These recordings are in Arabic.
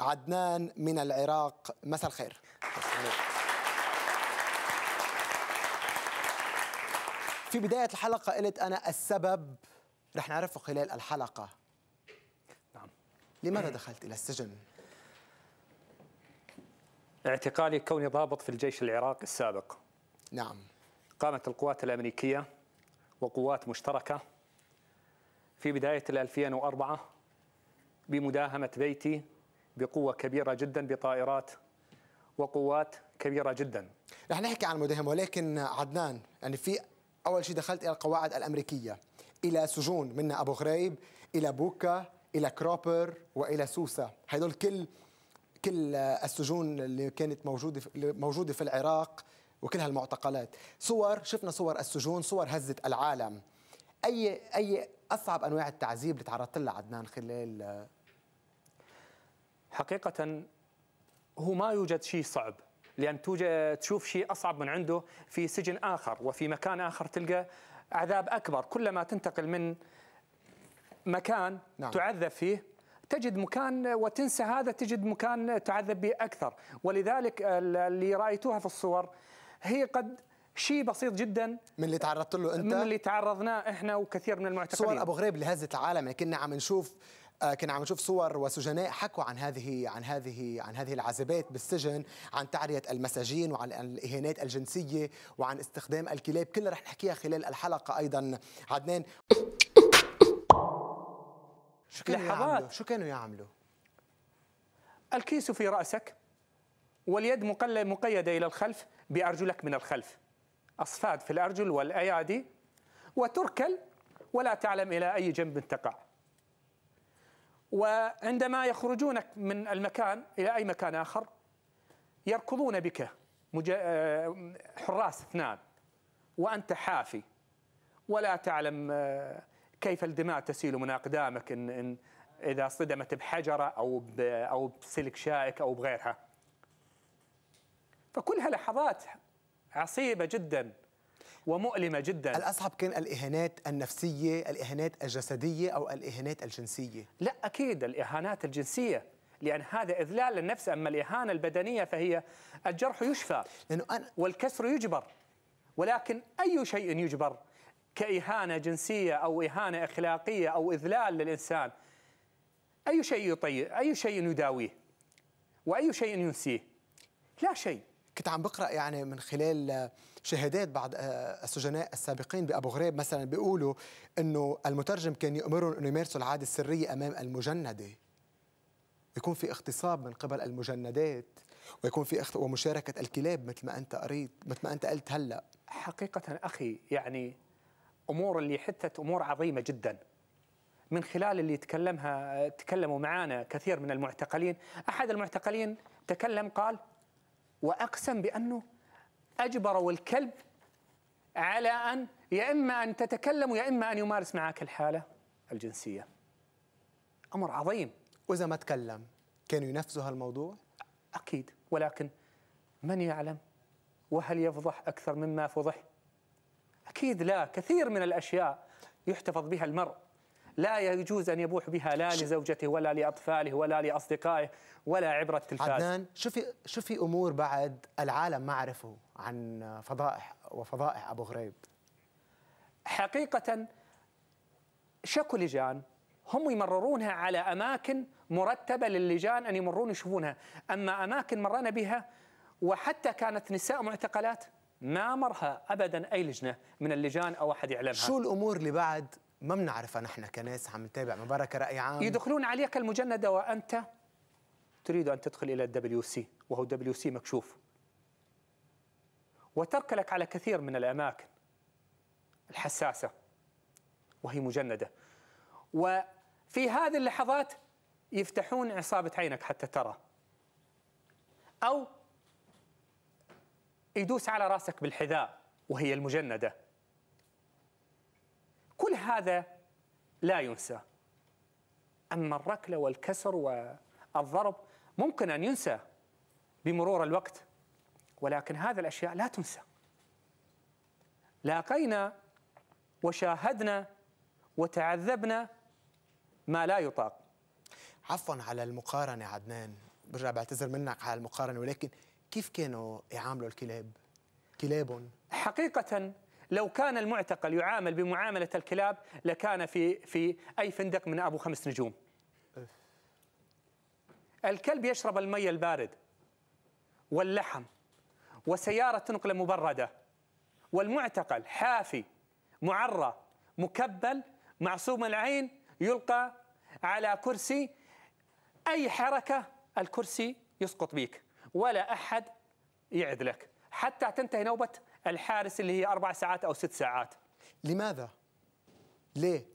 عدنان من العراق مساء الخير في بداية الحلقة قلت أنا السبب رح نعرفه خلال الحلقة نعم لماذا دخلت إلى السجن؟ اعتقالي كوني ضابط في الجيش العراقي السابق نعم قامت القوات الأمريكية وقوات مشتركة في بداية 2004 بمداهمة بيتي بقوه كبيره جدا بطائرات وقوات كبيره جدا. رح نحكي عن المداهمه ولكن عدنان يعني في اول شيء دخلت الى القواعد الامريكيه الى سجون منها ابو غريب الى بوكا الى كروبر والى سوسه هدول كل كل السجون اللي كانت موجوده موجوده في العراق وكل هالمعتقلات صور شفنا صور السجون صور هزت العالم اي اي اصعب انواع التعذيب اللي تعرضت لها عدنان خلال حقيقة هو ما يوجد شيء صعب لأن تشوف شيء أصعب من عنده في سجن آخر وفي مكان آخر تلقى عذاب أكبر كلما تنتقل من مكان نعم. تعذب فيه تجد مكان وتنسى هذا تجد مكان تعذب به أكثر ولذلك اللي رأيتوها في الصور هي قد شيء بسيط جدا من اللي تعرضت له انت من اللي تعرضناه احنا وكثير من المعتقلين صور ابو غريب هزت العالم لكننا عم نشوف آه، كنا عم نشوف صور وسجناء حكوا عن هذه عن هذه عن هذه العذابات بالسجن عن تعريه المساجين وعن الاهانات الجنسيه وعن استخدام الكلاب كلها رح نحكيها خلال الحلقه ايضا عدنان شو كانوا يعملوا شو كانوا يعملوا الكيس في راسك واليد مقيده الى الخلف بارجلك من الخلف اصفاد في الارجل والايادي وتركل ولا تعلم الى اي جنب تقع وعندما يخرجونك من المكان إلى أي مكان آخر يركضون بك آه، حراس اثنان وأنت حافي ولا تعلم آه، كيف الدماء تسيل من أقدامك إن, إن إذا صدمت بحجرة أو أو بسلك شائك أو بغيرها فكلها لحظات عصيبة جداً ومؤلمة جدا الأصعب كان الإهانات النفسية الإهانات الجسدية أو الإهانات الجنسية لا أكيد الإهانات الجنسية لأن هذا إذلال للنفس أما الإهانة البدنية فهي الجرح يشفى لأنه أنا والكسر يجبر ولكن أي شيء يجبر كإهانة جنسية أو إهانة أخلاقية أو إذلال للإنسان أي شيء يطير أي شيء يداويه وأي شيء ينسيه لا شيء كنت عم بقرا يعني من خلال شهادات بعض آه، السجناء السابقين بابو غريب مثلا بيقولوا انه المترجم كان يامرهم انه يمارسوا العاده السريه امام المجنده يكون في اغتصاب من قبل المجندات ويكون في اخت ومشاركه الكلاب مثل ما انت قريت مثل ما انت قلت هلا حقيقه اخي يعني امور اللي حثت امور عظيمه جدا من خلال اللي تكلمها تكلموا معنا كثير من المعتقلين احد المعتقلين تكلم قال وأقسم بأنه أجبروا الكلب على أن يا إما أن تتكلم يا إما أن يمارس معك الحالة الجنسية أمر عظيم وإذا ما تكلم كانوا ينفذوا هالموضوع؟ أكيد ولكن من يعلم وهل يفضح أكثر مما فضح؟ أكيد لا كثير من الأشياء يحتفظ بها المرء لا يجوز أن يبوح بها لا لزوجته ولا لأطفاله ولا لأصدقائه ولا عبرة التلفاز عدنان شوفي شوفي أمور بعد العالم ما عرفوا عن فضائح وفضائح أبو غريب حقيقة شكو لجان هم يمررونها على أماكن مرتبة للجان أن يمرون يشوفونها أما أماكن مرنا بها وحتى كانت نساء معتقلات ما مرها ابدا اي لجنه من اللجان او احد يعلمها شو الامور اللي بعد ما بنعرفها نحن كناس عم نتابع مباركه راي عام يدخلون عليك المجنده وانت تريد ان تدخل الى الدبليو سي وهو دبليو سي مكشوف وتركلك على كثير من الاماكن الحساسه وهي مجنده وفي هذه اللحظات يفتحون عصابه عينك حتى ترى او يدوس على راسك بالحذاء وهي المجنده هذا لا ينسى أما الركلة والكسر والضرب ممكن أن ينسى بمرور الوقت ولكن هذه الأشياء لا تنسى لاقينا وشاهدنا وتعذبنا ما لا يطاق عفوا على المقارنة عدنان برجع بعتذر منك على المقارنة ولكن كيف كانوا يعاملوا الكلاب؟ كلابهم حقيقة لو كان المعتقل يعامل بمعامله الكلاب لكان في في اي فندق من ابو خمس نجوم. الكلب يشرب المي البارد واللحم وسياره تنقله مبرده والمعتقل حافي معرى مكبل معصوم العين يلقى على كرسي اي حركه الكرسي يسقط بيك ولا احد يعدلك لك حتى تنتهي نوبه الحارس اللي هي اربع ساعات او ست ساعات لماذا؟ ليه؟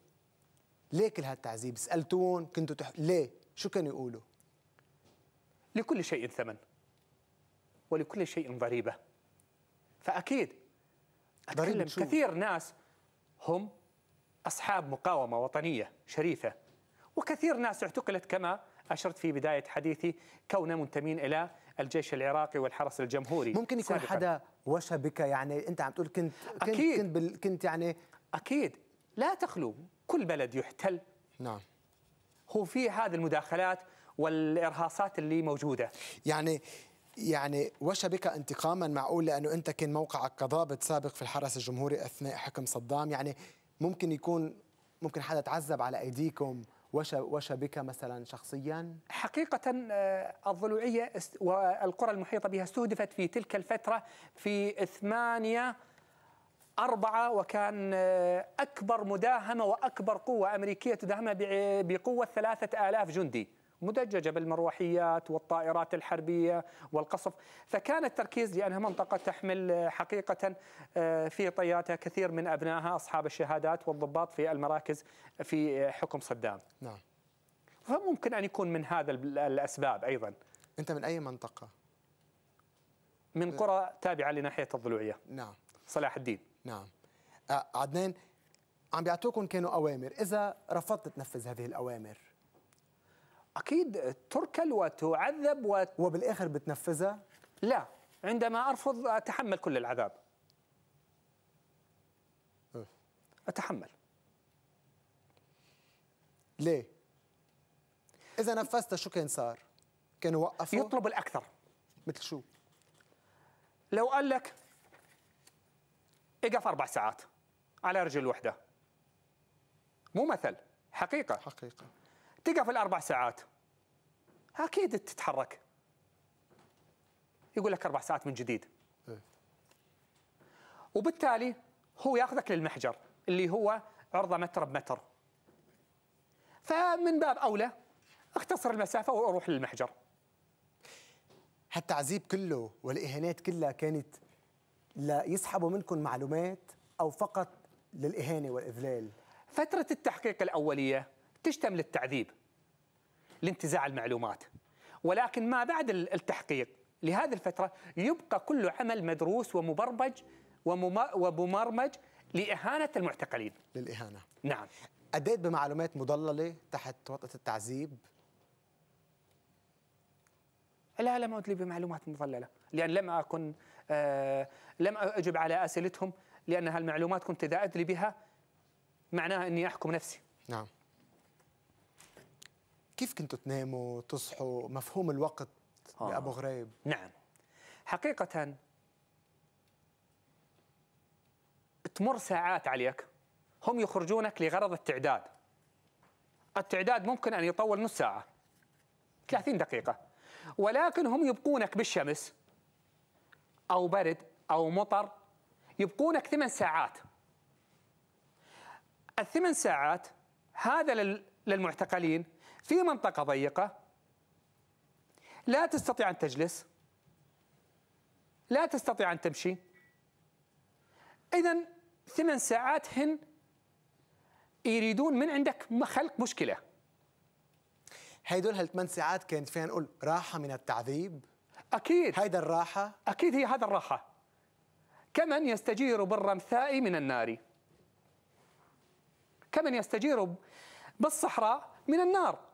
ليه كل هالتعذيب؟ سالتون كنتوا تح... ليه؟ شو كانوا يقولوا؟ لكل شيء ثمن ولكل شيء ضريبه فاكيد اتكلم كثير ناس هم اصحاب مقاومه وطنيه شريفه وكثير ناس اعتقلت كما أشرت في بداية حديثي كون منتمين إلى الجيش العراقي والحرس الجمهوري ممكن يكون سابقاً. حدا وشى بك يعني أنت عم تقول كنت كنت أكيد. كنت, بال كنت يعني أكيد لا تخلو كل بلد يحتل نعم هو في هذه المداخلات والإرهاصات اللي موجودة يعني يعني وشى بك انتقاما معقول لانه انت كان موقعك كضابط سابق في الحرس الجمهوري اثناء حكم صدام يعني ممكن يكون ممكن حدا تعذب على ايديكم وشبك مثلا شخصيا حقيقة آه، الضلوعية والقرى المحيطة بها استهدفت في تلك الفترة في ثمانية أربعة وكان آه، أكبر مداهمة وأكبر قوة أمريكية تداهمها بقوة ثلاثة آلاف جندي مدججة بالمروحيات والطائرات الحربية والقصف فكان التركيز لأنها منطقة تحمل حقيقة آه، في طياتها كثير من أبنائها أصحاب الشهادات والضباط في المراكز في حكم صدام نعم فممكن أن يكون من هذا الأسباب أيضا أنت من أي منطقة؟ من أه. قرى تابعة لناحية الضلوعية نعم صلاح الدين نعم آه، عدنان عم بيعطوكم كانوا أوامر إذا رفضت تنفذ هذه الأوامر اكيد تركل وتعذب وت... وبالاخر بتنفذها؟ لا عندما ارفض اتحمل كل العذاب اتحمل ليه؟ إذا نفذتها شو كان صار؟ كانوا وقفوا؟ يطلب الأكثر مثل شو؟ لو قال لك اقف أربع ساعات على رجل وحدة مو مثل حقيقة حقيقة تقف الاربع ساعات اكيد تتحرك يقول لك اربع ساعات من جديد إيه. وبالتالي هو ياخذك للمحجر اللي هو عرضه متر بمتر فمن باب اولى اختصر المسافه واروح للمحجر هالتعذيب كله والاهانات كلها كانت لا يسحبوا منكم معلومات او فقط للاهانه والاذلال فتره التحقيق الاوليه تشتمل التعذيب لانتزاع المعلومات ولكن ما بعد التحقيق لهذه الفترة يبقى كل عمل مدروس ومبرمج وممرمج لإهانة المعتقلين للإهانة نعم أديت بمعلومات مضللة تحت وطأة التعذيب لا لم أدلي بمعلومات مضللة لأن لم أكن آه لم أجب على أسئلتهم لأن هالمعلومات كنت إذا أدلي بها معناها أني أحكم نفسي نعم كيف كنتوا تناموا تصحوا مفهوم الوقت آه. لابو غريب نعم حقيقة تمر ساعات عليك هم يخرجونك لغرض التعداد التعداد ممكن أن يطول نص ساعة 30 دقيقة ولكن هم يبقونك بالشمس أو برد أو مطر يبقونك ثمان ساعات الثمان ساعات هذا للمعتقلين في منطقة ضيقة لا تستطيع أن تجلس لا تستطيع أن تمشي إذا ثمان ساعات هن يريدون من عندك خلق مشكلة هيدول هالثمان ساعات كانت فينا نقول راحة من التعذيب أكيد هيدا الراحة أكيد هي هذا الراحة كمن يستجير بالرمثاء من النار كمن يستجير بالصحراء من النار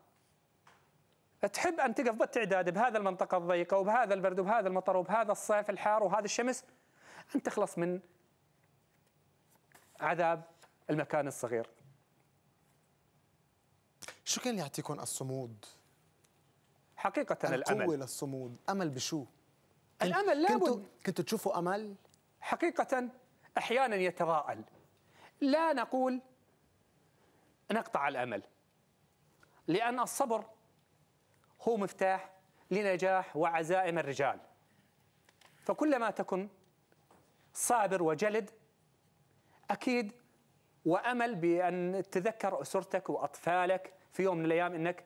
تحب أن تقف بالتعداد بهذا المنطقة الضيقة وبهذا البرد وبهذا المطر وبهذا الصيف الحار وهذا الشمس أن تخلص من عذاب المكان الصغير شو كان يعطيكم الصمود؟ حقيقة الأمل القوة للصمود، أمل بشو؟ الأمل لابد كنتوا كنتوا تشوفوا أمل؟ حقيقة أحيانا يتضاءل لا نقول نقطع الأمل لأن الصبر هو مفتاح لنجاح وعزائم الرجال فكلما تكن صابر وجلد أكيد وأمل بأن تذكر أسرتك وأطفالك في يوم من الأيام أنك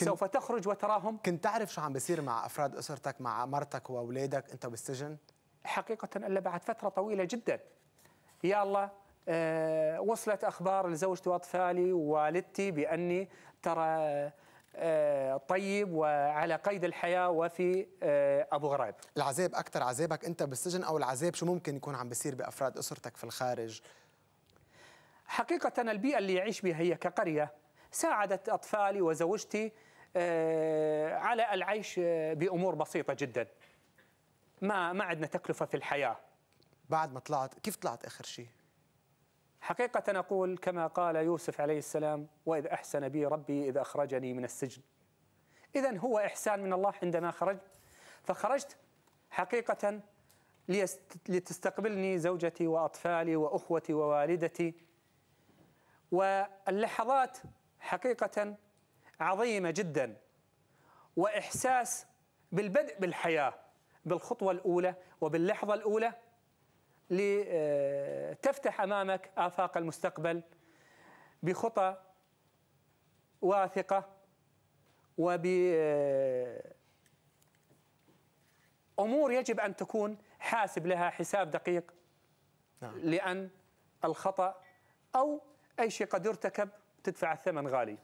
سوف تخرج وتراهم كنت تعرف شو عم بيصير مع أفراد أسرتك مع مرتك وأولادك أنت بالسجن؟ حقيقة إلا بعد فترة طويلة جدا يا الله آه، وصلت أخبار لزوجتي وأطفالي ووالدتي بأني ترى آه، طيب وعلى قيد الحياه وفي آه، ابو غراب العذاب اكثر عذابك انت بالسجن او العذاب شو ممكن يكون عم بيصير بافراد اسرتك في الخارج حقيقه البيئه اللي يعيش بها هي كقريه ساعدت اطفالي وزوجتي آه، على العيش بامور بسيطه جدا ما ما عندنا تكلفه في الحياه بعد ما طلعت كيف طلعت اخر شيء حقيقة أقول كما قال يوسف عليه السلام وإذ أحسن بي ربي إذ أخرجني من السجن إذا هو إحسان من الله عندما خرجت فخرجت حقيقة لتستقبلني زوجتي وأطفالي وأخوتي ووالدتي واللحظات حقيقة عظيمة جدا وإحساس بالبدء بالحياة بالخطوة الأولى وباللحظة الأولى لتفتح آه، امامك افاق المستقبل بخطى واثقه وب آه، امور يجب ان تكون حاسب لها حساب دقيق نعم. لان الخطا او اي شيء قد يرتكب تدفع الثمن غالي